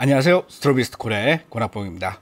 안녕하세요. 스트로비스트 콜의 권학봉입니다.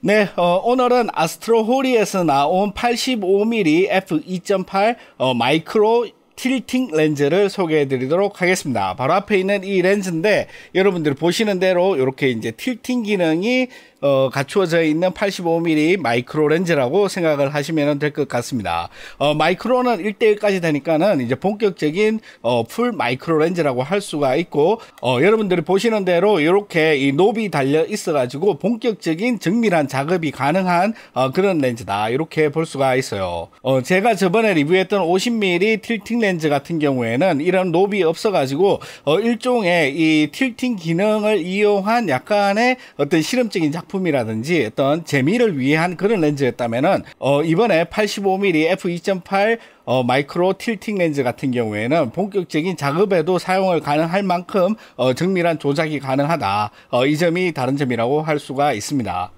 네, 어, 오늘은 아스트로홀리에서 나온 85mm f2.8 어, 마이크로 틸팅 렌즈를 소개해 드리도록 하겠습니다. 바로 앞에 있는 이 렌즈인데 여러분들 보시는 대로 이렇게 이제 틸팅 기능이 어, 갖추어져 있는 85mm 마이크로 렌즈라고 생각을 하시면 될 것 같습니다. 어, 마이크로는 1대1까지 되니까는 이제 본격적인 어, 풀 마이크로 렌즈라고 할 수가 있고 어, 여러분들이 보시는 대로 이렇게 이 노비 달려 있어가지고 본격적인 정밀한 작업이 가능한 어, 그런 렌즈다 이렇게 볼 수가 있어요. 어, 제가 저번에 리뷰했던 50mm 틸팅 렌즈 같은 경우에는 이런 노비 없어가지고 일종의 이 틸팅 기능을 이용한 약간의 어떤 실험적인 작업 작품이라든지 어떤 재미를 위한 그런 렌즈였다면은 어 이번에 85mm f2.8 어, 마이크로 틸팅 렌즈 같은 경우에는 본격적인 작업에도 사용을 가능할 만큼 어, 정밀한 조작이 가능하다. 어, 이 점이 다른 점이라고 할 수가 있습니다.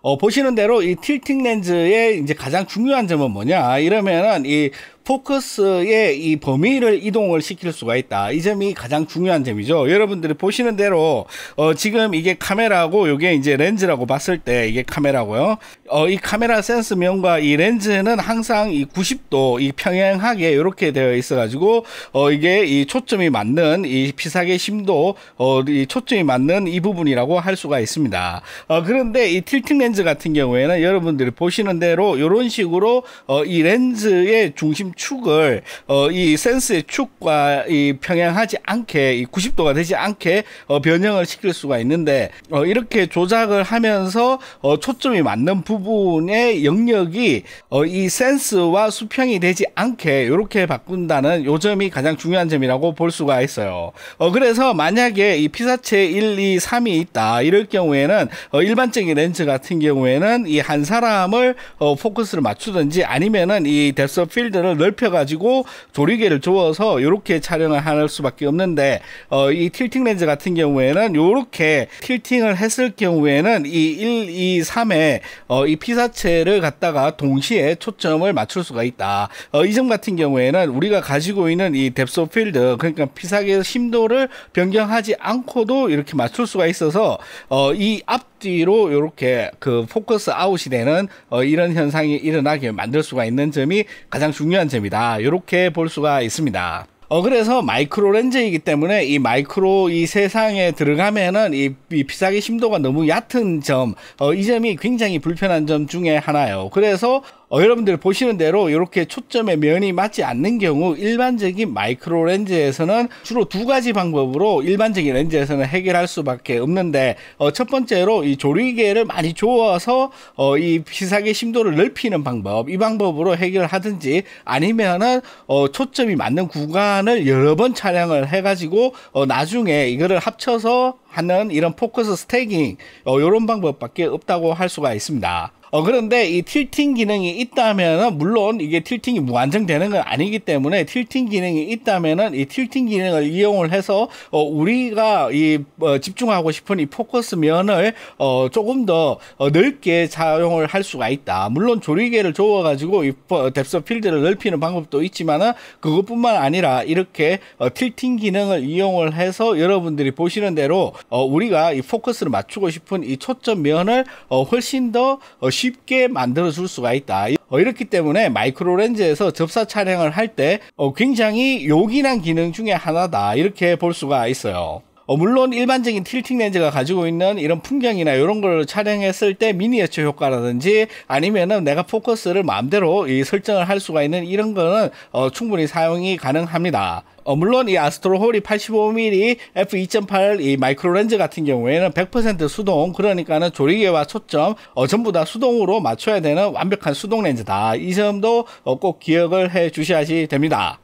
어, 보시는 대로 이 틸팅 렌즈의 이제 가장 중요한 점은 뭐냐 이러면은 이 포커스의 이 범위를 이동을 시킬 수가 있다. 이 점이 가장 중요한 점이죠. 여러분들이 보시는 대로 어 지금 이게 카메라고 이게 이제 렌즈라고 봤을 때 이게 카메라고요. 어이 카메라 센스면과 이 렌즈는 항상 이 90도 이 평행하게 이렇게 되어 있어 가지고 어 이게 이 초점이 맞는 이 피사계 심도 어, 이 초점이 맞는 이 부분이라고 할 수가 있습니다. 어, 그런데 이 틸팅 렌즈 같은 경우에는 여러분들이 보시는 대로 이런 식으로 어, 이 렌즈의 중심 축을 어, 이 센스의 축과 이 평행하지 않게 이 90도가 되지 않게 어, 변형을 시킬 수가 있는데 어, 이렇게 조작을 하면서 어, 초점이 맞는 부분의 영역이 어, 이 센스와 수평이 되지 않게 이렇게 바꾼다는 요 점이 가장 중요한 점이라고 볼 수가 있어요. 어, 그래서 만약에 이 피사체 1, 2, 3이 있다 이럴 경우에는 어, 일반적인 렌즈 같은 경우에는 이 한 사람을 어, 포커스를 맞추든지 아니면은 이데스 필드를 넓 넓혀가지고 조리개를 조어서 이렇게 촬영을 할 수밖에 없는데 어, 이 틸팅 렌즈 같은 경우에는 이렇게 틸팅을 했을 경우에는 이 1, 2, 3의 어, 이 피사체를 갖다가 동시에 초점을 맞출 수가 있다. 어, 이점 같은 경우에는 우리가 가지고 있는 이뎁소 필드 그러니까 피사계의 심도를 변경하지 않고도 이렇게 맞출 수가 있어서 어, 이 앞. 앞뒤로 이렇게 그 포커스 아웃이 되는 어, 이런 현상이 일어나게 만들 수가 있는 점이 가장 중요한 점이다. 이렇게 볼 수가 있습니다. 어 그래서 마이크로 렌즈이기 때문에 이 마이크로 이 세상에 들어가면은 이, 이 피사기 심도가 너무 얕은 점, 어, 이 점이 굉장히 불편한 점 중에 하나예요. 그래서 어, 여러분들 보시는 대로 이렇게 초점의 면이 맞지 않는 경우 일반적인 마이크로 렌즈에서는 주로 두 가지 방법으로 일반적인 렌즈에서는 해결할 수밖에 없는데 어, 첫 번째로 이 조리개를 많이 조아서 어, 이 피사계 심도를 넓히는 방법 이 방법으로 해결하든지 아니면은 어, 초점이 맞는 구간을 여러 번 촬영을 해가지고 어, 나중에 이거를 합쳐서 하는 이런 포커스 스태깅 어, 이런 방법밖에 없다고 할 수가 있습니다. 어, 그런데 이 틸팅 기능이 있다면은, 물론 이게 틸팅이 무한정되는건 아니기 때문에 틸팅 기능이 있다면은 이 틸팅 기능을 이용을 해서, 어, 우리가 이, 어, 집중하고 싶은 이 포커스 면을, 어, 조금 더 어, 넓게 사용을 할 수가 있다. 물론 조리개를 조어가지고 이 뎁스 필드를 넓히는 방법도 있지만은, 그것뿐만 아니라 이렇게 어, 틸팅 기능을 이용을 해서 여러분들이 보시는 대로, 어, 우리가 이 포커스를 맞추고 싶은 이 초점 면을, 어, 훨씬 더 어, 쉽게 만들어 줄 수가 있다 어, 이렇기 때문에 마이크로 렌즈에서 접사 촬영을 할때 어, 굉장히 요긴한 기능 중에 하나다 이렇게 볼 수가 있어요 어, 물론 일반적인 틸팅 렌즈가 가지고 있는 이런 풍경이나 이런 걸 촬영했을 때 미니어처 효과라든지 아니면은 내가 포커스를 마음대로 설정을 할 수가 있는 이런 거는 어, 충분히 사용이 가능합니다. 어, 물론 이 아스트로홀이 85mm f2.8 이 마이크로 렌즈 같은 경우에는 100% 수동 그러니까는 조리개와 초점 어, 전부 다 수동으로 맞춰야 되는 완벽한 수동 렌즈다. 이 점도 어, 꼭 기억을 해 주셔야지 됩니다.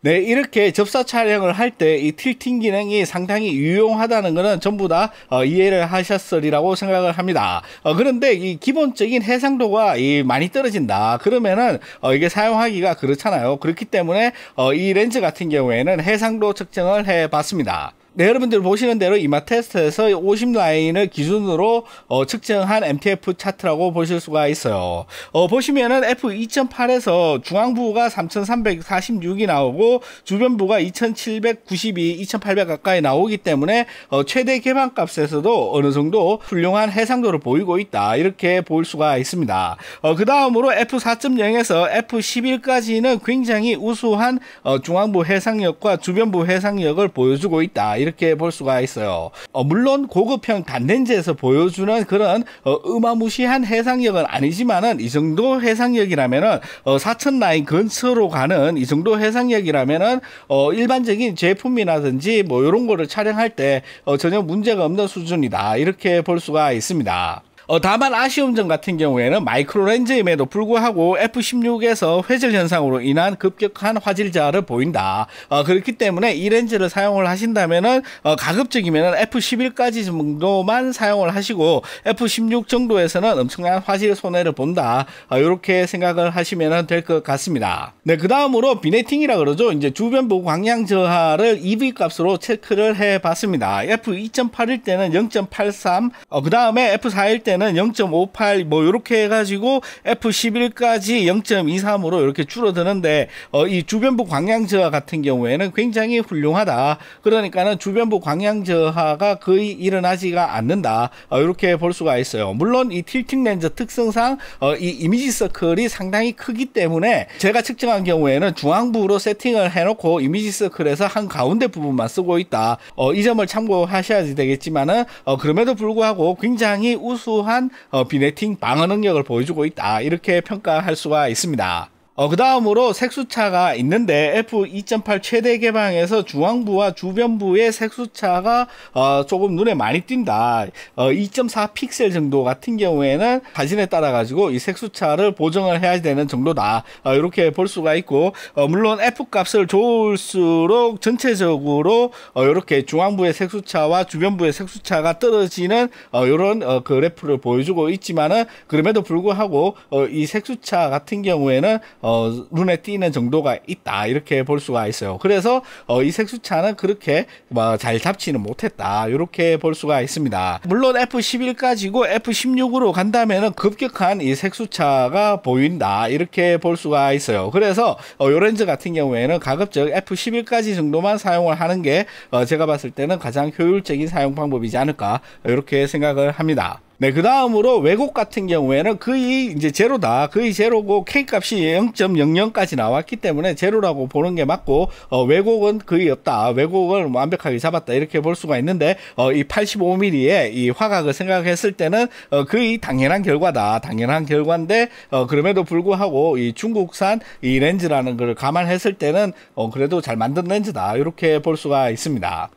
네, 이렇게 접사 촬영을 할 때 이 틸팅 기능이 상당히 유용하다는 것은 전부 다 어, 이해를 하셨으리라고 생각을 합니다. 어, 그런데 이 기본적인 해상도가 이 많이 떨어진다. 그러면은 어, 이게 사용하기가 그렇잖아요. 그렇기 때문에 어, 이 렌즈 같은 경우에는 해상도 측정을 해 봤습니다. 네, 여러분들 보시는 대로 이마 테스트에서 50 라인을 기준으로 어, 측정한 MTF 차트라고 보실 수가 있어요. 어, 보시면은 F2.8에서 중앙부가 3,346이 나오고 주변부가 2,792, 2,800 가까이 나오기 때문에 어, 최대 개방값에서도 어느 정도 훌륭한 해상도를 보이고 있다 이렇게 볼 수가 있습니다. 어, 그 다음으로 F4.0에서 F11까지는 굉장히 우수한 어, 중앙부 해상력과 주변부 해상력을 보여주고 있다. 이렇게 볼 수가 있어요. 어, 물론 고급형 단렌즈에서 보여주는 그런 어, 음화무시한 해상력은 아니지만은 이 정도 해상력이라면은 어, 4천 라인 근처로 가는 이 정도 해상력이라면은 어, 일반적인 제품이라든지 뭐 이런 거를 촬영할 때 어, 전혀 문제가 없는 수준이다 이렇게 볼 수가 있습니다. 어, 다만 아쉬운 점 같은 경우에는 마이크로 렌즈임에도 불구하고 F16에서 회절 현상으로 인한 급격한 화질자를 보인다. 어, 그렇기 때문에 이 렌즈를 사용을 하신다면은 어, 가급적이면은 F11까지 정도만 사용을 하시고 F16 정도에서는 엄청난 화질 손해를 본다. 이렇게 어, 생각을 하시면 될 것 같습니다. 네, 그 다음으로 비네팅이라 그러죠. 이제 주변부 광량 저하를 EV 값으로 체크를 해봤습니다. F2.8일 때는 0.83, 어, 그 다음에 F4일 때는 때는 0.58 뭐 이렇게 해가지고 F11까지 0.23으로 이렇게 줄어드는데 어, 이 주변부 광양저하 같은 경우에는 굉장히 훌륭하다. 그러니까는 주변부 광양저하가 거의 일어나지가 않는다. 어, 이렇게 볼 수가 있어요. 물론 이 틸팅 렌즈 특성상 어, 이 이미지 서클이 상당히 크기 때문에 제가 측정한 경우에는 중앙부로 세팅을 해놓고 이미지 서클에서 한 가운데 부분만 쓰고 있다. 어, 이 점을 참고하셔야 지 되겠지만은 어, 그럼에도 불구하고 굉장히 우수한 또한 어, 비네팅 방어 능력을 보여주고 있다 이렇게 평가할 수가 있습니다. 어, 그 다음으로 색수차가 있는데 F2.8 최대 개방에서 중앙부와 주변부의 색수차가 어, 조금 눈에 많이 띈다. 어, 2.4 픽셀 정도 같은 경우에는 사진에 따라 가지고 이 색수차를 보정을 해야 되는 정도다. 어, 이렇게 볼 수가 있고 어, 물론 F 값을 좋을수록 전체적으로 어, 이렇게 중앙부의 색수차와 주변부의 색수차가 떨어지는 어, 이런 어, 그래프를 보여주고 있지만은 그럼에도 불구하고 어, 이 색수차 같은 경우에는 어, 어, 눈에 띄는 정도가 있다 이렇게 볼 수가 있어요. 그래서 어, 이 색수차는 그렇게 뭐잘 잡지는 못했다 이렇게 볼 수가 있습니다. 물론 F11까지고 F16으로 간다면은 급격한 이 색수차가 보인다 이렇게 볼 수가 있어요. 그래서 어, 요 렌즈 같은 경우에는 가급적 F11까지 정도만 사용을 하는 게 어, 제가 봤을 때는 가장 효율적인 사용 방법이지 않을까 이렇게 생각을 합니다. 네, 그 다음으로 외국 같은 경우에는 거의 이제 제로다. 거의 제로고 K 값이 0.00까지 나왔기 때문에 제로라고 보는 게 맞고, 어, 왜곡은 거의 없다. 왜곡을 완벽하게 잡았다. 이렇게 볼 수가 있는데, 어, 이 85mm의 이 화각을 생각했을 때는, 어, 거의 당연한 결과다. 당연한 결과인데, 어, 그럼에도 불구하고 이 중국산 이 렌즈라는 걸 감안했을 때는, 어, 그래도 잘 만든 렌즈다. 이렇게 볼 수가 있습니다.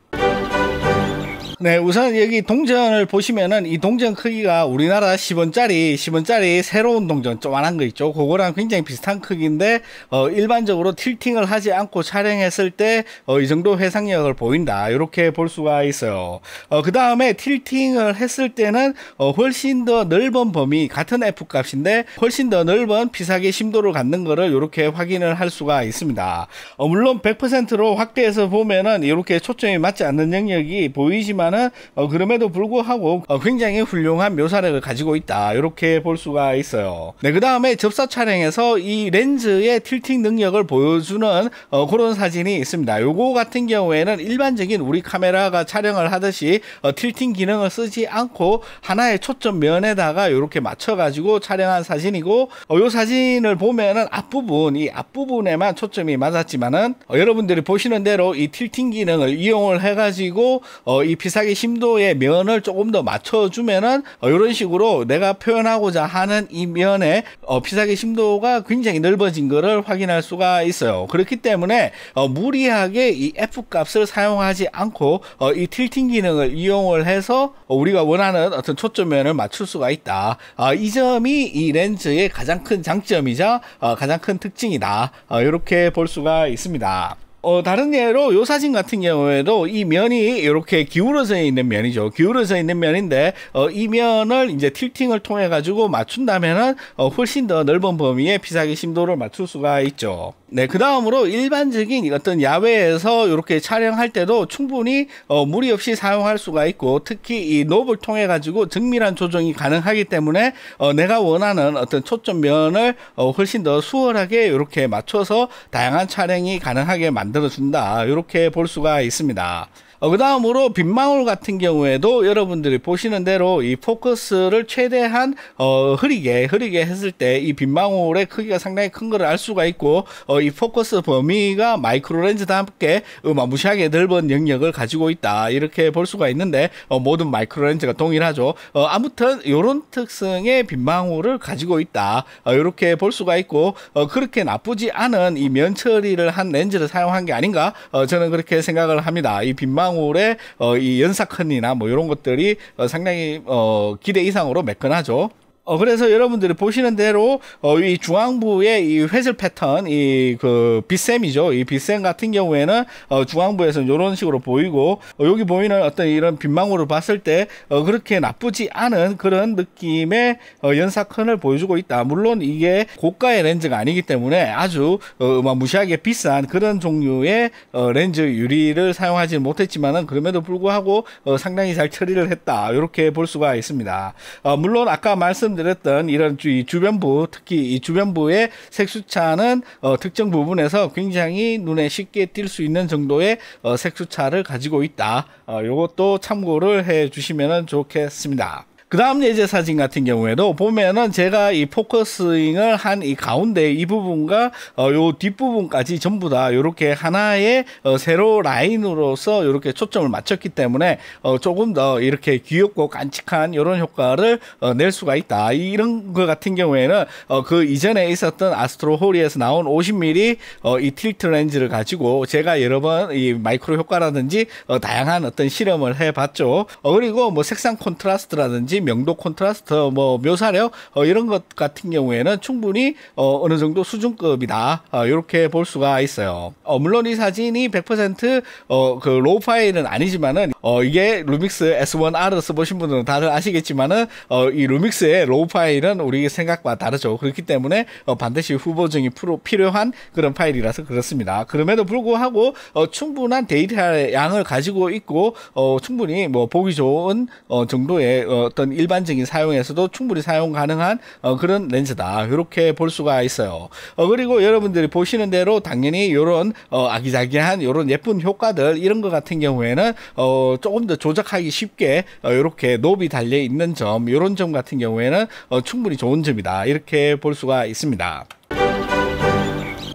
네, 우선 여기 동전을 보시면은 이 동전 크기가 우리나라 10원짜리, 10원짜리 새로운 동전 조만한 거 있죠. 그거랑 굉장히 비슷한 크기인데 어, 일반적으로 틸팅을 하지 않고 촬영했을 때이 어, 정도 회상력을 보인다. 이렇게 볼 수가 있어요. 어, 그 다음에 틸팅을 했을 때는 어, 훨씬 더 넓은 범위 같은 f 값인데 훨씬 더 넓은 피사계 심도를 갖는 거를 이렇게 확인을 할 수가 있습니다. 어, 물론 100%로 확대해서 보면은 이렇게 초점이 맞지 않는 영역이 보이지만 있지만은 어, 그럼에도 불구하고 어, 굉장히 훌륭한 묘사력을 가지고 있다 이렇게 볼 수가 있어요 네그 다음에 접사 촬영에서 이 렌즈의 틸팅 능력을 보여주는 어, 그런 사진이 있습니다 요거 같은 경우에는 일반적인 우리 카메라가 촬영을 하듯이 어, 틸팅 기능을 쓰지 않고 하나의 초점 면에다가 이렇게 맞춰 가지고 촬영한 사진이고 어, 요 사진을 보면은 앞부분 이 앞부분에만 초점이 맞았지만은 어, 여러분들이 보시는 대로 이 틸팅 기능을 이용을 해 가지고 어, 이 피사 발차기 심도의 면을 조금 더 맞춰주면은 어, 이런 식으로 내가 표현하고자 하는 이 면의 어, 피사기 심도가 굉장히 넓어진 것을 확인할 수가 있어요. 그렇기 때문에 어, 무리하게 이 F 값을 사용하지 않고 어, 이 틸팅 기능을 이용을 해서 어, 우리가 원하는 어떤 초점면을 맞출 수가 있다. 어, 이 점이 이 렌즈의 가장 큰 장점이자 어, 가장 큰 특징이다. 어, 이렇게 볼 수가 있습니다. 어, 다른 예로 요 사진 같은 경우에도 이 면이 이렇게 기울어져 있는 면이죠. 기울어져 있는 면인데 어, 이 면을 이제 틸팅을 통해 가지고 맞춘다면은 어, 훨씬 더 넓은 범위의 피사기 심도를 맞출 수가 있죠. 네, 그 다음으로 일반적인 어떤 야외에서 이렇게 촬영할 때도 충분히 어, 무리 없이 사용할 수가 있고 특히 이 노브를 통해 가지고 정밀한 조정이 가능하기 때문에 어, 내가 원하는 어떤 초점면을 어, 훨씬 더 수월하게 이렇게 맞춰서 다양한 촬영이 가능하게 만듭니다. 만들어준다 이렇게 볼 수가 있습니다. 어, 그 다음으로 빗망울 같은 경우에도 여러분들이 보시는 대로 이 포커스를 최대한 어, 흐리게 흐리게 했을 때 이 빗망울의 크기가 상당히 큰 것을 알 수가 있고 어, 이 포커스 범위가 마이크로렌즈답게 다 무시하게 넓은 영역을 가지고 있다 이렇게 볼 수가 있는데 어, 모든 마이크로렌즈가 동일하죠 어, 아무튼 이런 특성의 빗망울을 가지고 있다 어, 이렇게 볼 수가 있고 어, 그렇게 나쁘지 않은 이 면 처리를 한 렌즈를 사용한 게 아닌가 어, 저는 그렇게 생각을 합니다 이 빗망울 쌍방울의 어, 이 연사컨이나 뭐 이런 것들이 어, 상당히 어, 기대 이상으로 매끈하죠. 어, 그래서 여러분들이 보시는 대로 어, 이 중앙부의 이 회슬 패턴, 이그빗샘이죠이빗샘 같은 경우에는 어, 중앙부에서는 이런 식으로 보이고 어, 여기 보이는 어떤 이런 빗망울을 봤을 때 어, 그렇게 나쁘지 않은 그런 느낌의 어, 연사컨을 보여주고 있다. 물론 이게 고가의 렌즈가 아니기 때문에 아주 어, 막 무시하게 비싼 그런 종류의 어, 렌즈 유리를 사용하지 못했지만은 그럼에도 불구하고 어, 상당히 잘 처리를 했다. 이렇게 볼 수가 있습니다. 어, 물론 아까 말씀 말씀드렸던 이런 주, 주변부 특히 이 주변부의 색수차는 어, 특정 부분에서 굉장히 눈에 쉽게 띌 수 있는 정도의 어, 색수차를 가지고 있다. 이것도 어, 참고를 해 주시면 좋겠습니다. 그다음 예제 사진 같은 경우에도 보면은 제가 이 포커싱을 스한이 가운데 이 부분과 어, 요 뒷부분까지 전부 다 요렇게 하나의 어, 세로 라인으로서 요렇게 초점을 맞췄기 때문에 어, 조금 더 이렇게 귀엽고 깜찍한 요런 효과를 어, 낼 수가 있다. 이런 거 같은 경우에는 어, 그 이전에 있었던 아스트로 홀리에서 나온 50mm 어, 이 틸트 렌즈를 가지고 제가 여러 번 이 마이크로 효과라든지 어, 다양한 어떤 실험을 해봤죠. 어, 그리고 뭐 색상 콘트라스트라든지 명도 콘트라스트 뭐 묘사력 어, 이런 것 같은 경우에는 충분히 어, 어느 정도 수준급이다 어, 아, 이렇게 볼 수가 있어요. 어, 물론 이 사진이 100% 어, 그 로우파일은 아니지만은 어, 이게 루믹스 S1R을 써보신 분들은 다들 아시겠지만은 어, 이 루믹스의 로우 파일은 우리 생각과 다르죠. 그렇기 때문에 어, 반드시 후보증이 필요한 그런 파일이라서 그렇습니다. 그럼에도 불구하고 어, 충분한 데이터 양을 가지고 있고 어, 충분히 뭐 보기 좋은 어, 정도의 어떤 지금 일반적인 사용에서도 충분히 사용 가능한 어, 그런 렌즈다. 이렇게 볼 수가 있어요. 어, 그리고 여러분들이 보시는 대로 당연히 이런 어, 아기자기한 이런 예쁜 효과들 이런 것 같은 경우에는 어, 조금 더 조작하기 쉽게 이렇게 어, 노비 달려 있는 점 이런 점 같은 경우에는 어, 충분히 좋은 점이다. 이렇게 볼 수가 있습니다.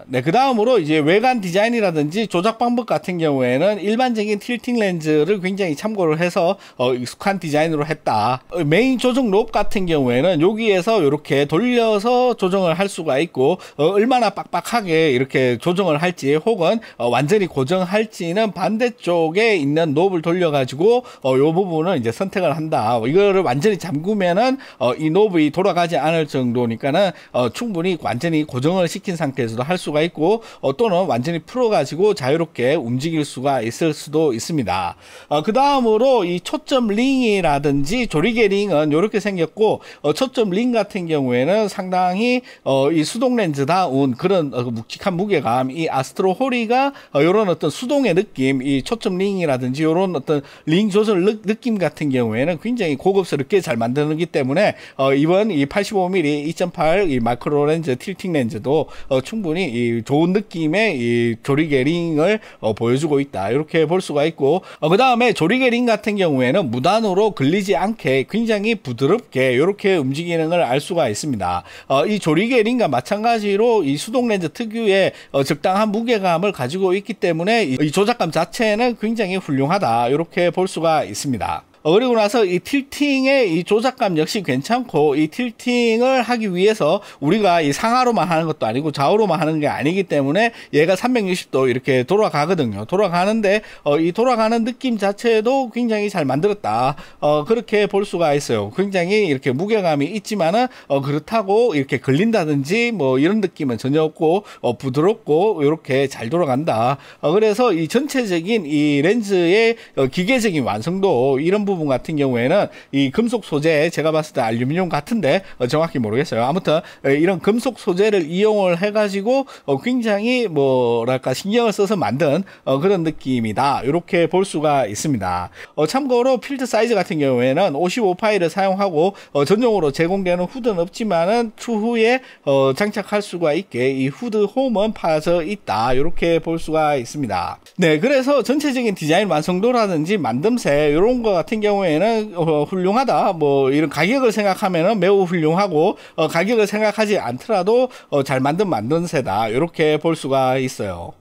네, 그 다음으로 이제 외관 디자인이라든지 조작 방법 같은 경우에는 일반적인 틸팅 렌즈를 굉장히 참고를 해서 어, 익숙한 디자인으로 했다. 어, 메인 조정 롭 같은 경우에는 여기에서 이렇게 돌려서 조정을 할 수가 있고 어, 얼마나 빡빡하게 이렇게 조정을 할지 혹은 어, 완전히 고정할지는 반대쪽에 있는 롭을 돌려가지고 어, 요 부분을 이제 선택을 한다. 어, 이거를 완전히 잠그면은 어, 이 롭이 돌아가지 않을 정도니까는 어, 충분히 완전히 고정을 시킨 상태에서도 할 수가 수가 있고 어, 또는 완전히 풀어가지고 자유롭게 움직일 수가 있을 수도 있습니다. 어, 그 다음으로 이 초점 링이라든지 조리개 링은 이렇게 생겼고 어, 초점 링 같은 경우에는 상당히 어, 이 수동 렌즈다운 그런 어, 그 묵직한 무게감 이 아스트로 호리가 이런 어, 어떤 수동의 느낌 이 초점 링이라든지 이런 어떤 링 조절 느낌 같은 경우에는 굉장히 고급스럽게 잘 만드는기 때문에 이번 이 85mm 2.8 이 마크로 렌즈 틸팅 렌즈도 충분히 좋은 느낌의 이 조리 게링을 어, 보여주고 있다. 이렇게 볼 수가 있고 어, 그 다음에 조리 게링 같은 경우에는 무단으로 걸리지 않게 굉장히 부드럽게 이렇게 움직이는 걸 알 수가 있습니다. 어, 이 조리 게링과 마찬가지로 이 수동 렌즈 특유의 어, 적당한 무게감을 가지고 있기 때문에 이 조작감 자체는 굉장히 훌륭하다. 이렇게 볼 수가 있습니다. 어, 그리고 나서 이틸팅의이 조작감 역시 괜찮고 이틸팅을 하기 위해서 우리가 이 상하로만 하는 것도 아니고 좌우로만 하는 게 아니기 때문에 얘가 360도 이렇게 돌아가거든요. 돌아가는데 어, 이 돌아가는 느낌 자체도 굉장히 잘 만들었다. 어, 그렇게 볼 수가 있어요. 굉장히 이렇게 무게감이 있지만은 어, 그렇다고 이렇게 걸린다든지 뭐 이런 느낌은 전혀 없고 어, 부드럽고 이렇게 잘 돌아간다. 어, 그래서 이 전체적인 이 렌즈의 어, 기계적인 완성도 이런 부분 부분 같은 경우에는 이 금속 소재 제가 봤을 때 알루미늄 같은데 어, 정확히 모르겠어요. 아무튼 이런 금속 소재를 이용을 해가지고 어, 굉장히 뭐랄까 신경을 써서 만든 어, 그런 느낌이다. 이렇게 볼 수가 있습니다. 어, 참고로 필드 사이즈 같은 경우에는 55 파일을 사용하고 어, 전용으로 제공되는 후드는 없지만은 추후에 어, 장착할 수가 있게 이 후드 홈은 파져 있다. 이렇게 볼 수가 있습니다. 네, 그래서 전체적인 디자인 완성도라든지 만듦새 이런 거 같은 경우에는 어, 훌륭하다. 뭐 이런 가격을 생각하면 매우 훌륭하고 어, 가격을 생각하지 않더라도 어, 잘 만든 만든새다. 이렇게 볼 수가 있어요.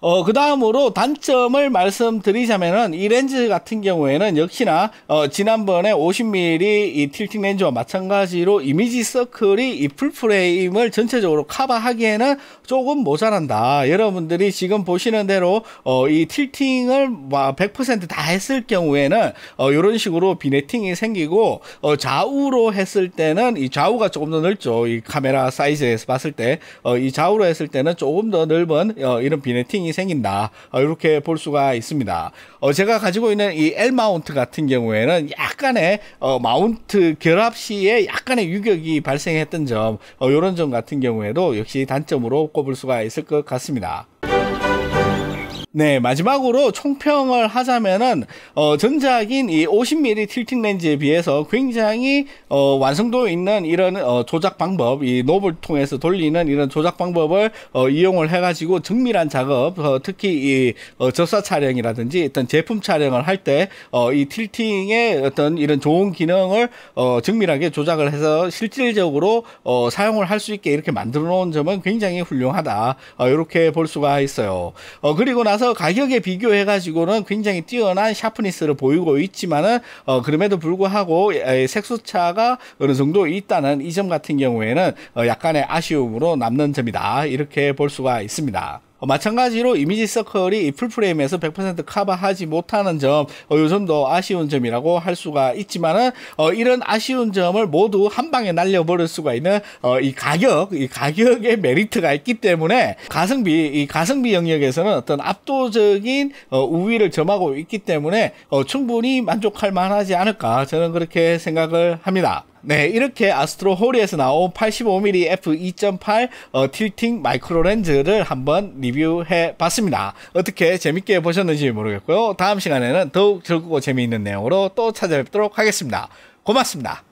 어, 그 다음으로 단점을 말씀드리자면은 이 렌즈 같은 경우에는 역시나 어, 지난번에 50mm 이 틸팅 렌즈와 마찬가지로 이미지 서클이 이 풀프레임을 전체적으로 커버하기에는 조금 모자란다. 여러분들이 지금 보시는 대로 어, 이 틸팅을 100%다 했을 경우에는 어, 이런 식으로 비네팅이 생기고 어, 좌우로 했을 때는 이 좌우가 조금 더 넓죠. 이 카메라 사이즈에서 봤을 때이 어, 좌우로 했을 때는 조금 더 넓은 어, 이런 비네팅이 현상이 생긴다. 어, 이렇게 볼 수가 있습니다. 어, 제가 가지고 있는 이엘 마운트 같은 경우에는 약간의 어, 마운트 결합 시에 약간의 유격이 발생했던 점, 이런 점 같은 경우에도 역시 단점으로 꼽을 수가 있을 것 같습니다. 네, 마지막으로 총평을 하자면은 어, 전작인 이 50mm 틸팅 렌즈에 비해서 굉장히 어, 완성도 있는 이런 어, 조작 방법, 이 노블 통해서 돌리는 이런 조작 방법을 어, 이용을 해가지고 정밀한 작업, 어, 특히 이 어, 접사 촬영이라든지 어떤 제품 촬영을 할때 어, 이 틸팅의 어떤 이런 좋은 기능을 어, 정밀하게 조작을 해서 실질적으로 어, 사용을 할 수 있게 이렇게 만들어 놓은 점은 굉장히 훌륭하다. 어, 이렇게 볼 수가 있어요. 어, 그리고 나서 그래서 가격에 비교해 가지고는 굉장히 뛰어난 샤프니스를 보이고 있지만은 어, 그럼에도 불구하고 색소차가 어느 정도 있다는 이 점 같은 경우에는 어, 약간의 아쉬움으로 남는 점이다 이렇게 볼 수가 있습니다. 어, 마찬가지로 이미지 서클이 이 풀프레임에서 100% 커버하지 못하는 점, 어, 요 점도 아쉬운 점이라고 할 수가 있지만은, 어, 이런 아쉬운 점을 모두 한 방에 날려버릴 수가 있는, 어, 이 가격, 이 가격의 메리트가 있기 때문에 가성비, 이 가성비 영역에서는 어떤 압도적인 어, 우위를 점하고 있기 때문에 어, 충분히 만족할 만하지 않을까 저는 그렇게 생각을 합니다. 네, 이렇게 아스트로 홀리에서 나온 85mm f2.8 어, 틸팅 마이크로 렌즈를 한번 리뷰해 봤습니다. 어떻게 재밌게 보셨는지 모르겠고요. 다음 시간에는 더욱 즐겁고 재미있는 내용으로 또 찾아뵙도록 하겠습니다. 고맙습니다.